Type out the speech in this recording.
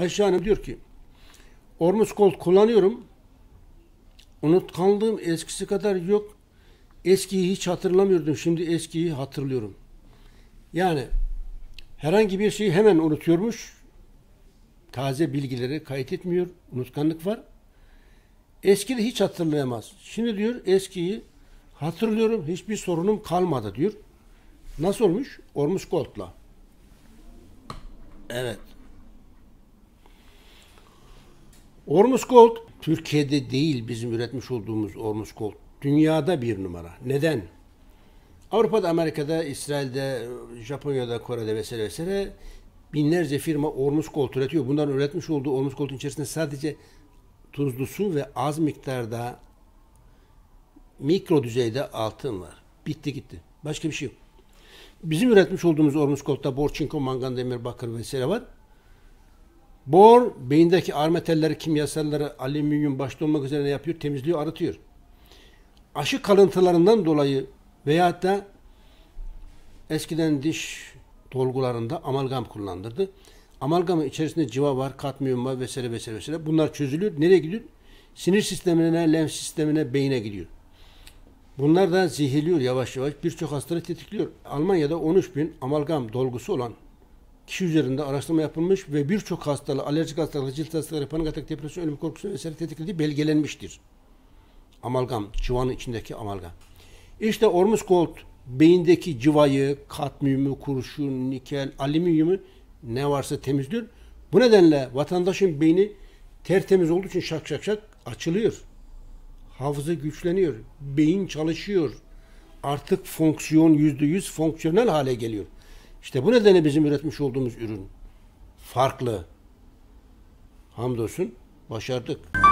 Ayşe Hanım diyor ki Ormus Gold kullanıyorum. Unutkanlığım eskisi kadar yok. Eskiyi hiç hatırlamıyordum. Şimdi eskiyi hatırlıyorum. Yani herhangi bir şeyi hemen unutuyormuş. Taze bilgileri kayıt etmiyor. Unutkanlık var. Eskiyi hiç hatırlayamaz. Şimdi diyor eskiyi hatırlıyorum. Hiçbir sorunum kalmadı diyor. Nasıl olmuş? Ormus Gold'la. Evet. Ormus Gold Türkiye'de değil bizim üretmiş olduğumuz Ormus Gold. Dünyada bir numara. Neden? Avrupa'da, Amerika'da, İsrail'de, Japonya'da, Kore'de vesaire vesaire binlerce firma Ormus Gold üretiyor. Bunların üretmiş olduğu Ormus Gold'un içerisinde sadece tuzlu su ve az miktarda mikro düzeyde altın var. Bitti gitti. Başka bir şey yok. Bizim üretmiş olduğumuz Ormus Gold'da bor, çinko, mangan, demir, bakır vesaire var. Bor beyindeki ağır kimyasalları, alüminyum başta olmak üzere ne yapıyor? Temizliyor, arıtıyor. Aşı kalıntılarından dolayı veya da eskiden diş dolgularında amalgam kullandırdı. Amalgamın içerisinde civa var, katmiyum var vesaire vesaire vesaire. Bunlar çözülüyor. Nereye gidiyor? Sinir sistemine, lenf sistemine, beyine gidiyor. Bunlar da zehirliyor yavaş yavaş. Birçok hastalığı tetikliyor. Almanya'da 13 bin amalgam dolgusu olan kişi üzerinde araştırma yapılmış ve birçok hastalığı, alerjik hastalığı, cilt hastalığı, panik atak, depresyon, ölüm korkusu vesaire tetiklediği belgelenmiştir. Amalgam, civanın içindeki amalgam. İşte Ormus Gold beyindeki civayı, katmiyumu, kurşun, nikel, alüminyumu ne varsa temizliyor. Bu nedenle vatandaşın beyni tertemiz olduğu için şak şak şak açılıyor. Hafıza güçleniyor. Beyin çalışıyor. Artık fonksiyon yüzde yüz fonksiyonel hale geliyor. İşte bu nedenle bizim üretmiş olduğumuz ürün farklı. Hamdolsun başardık.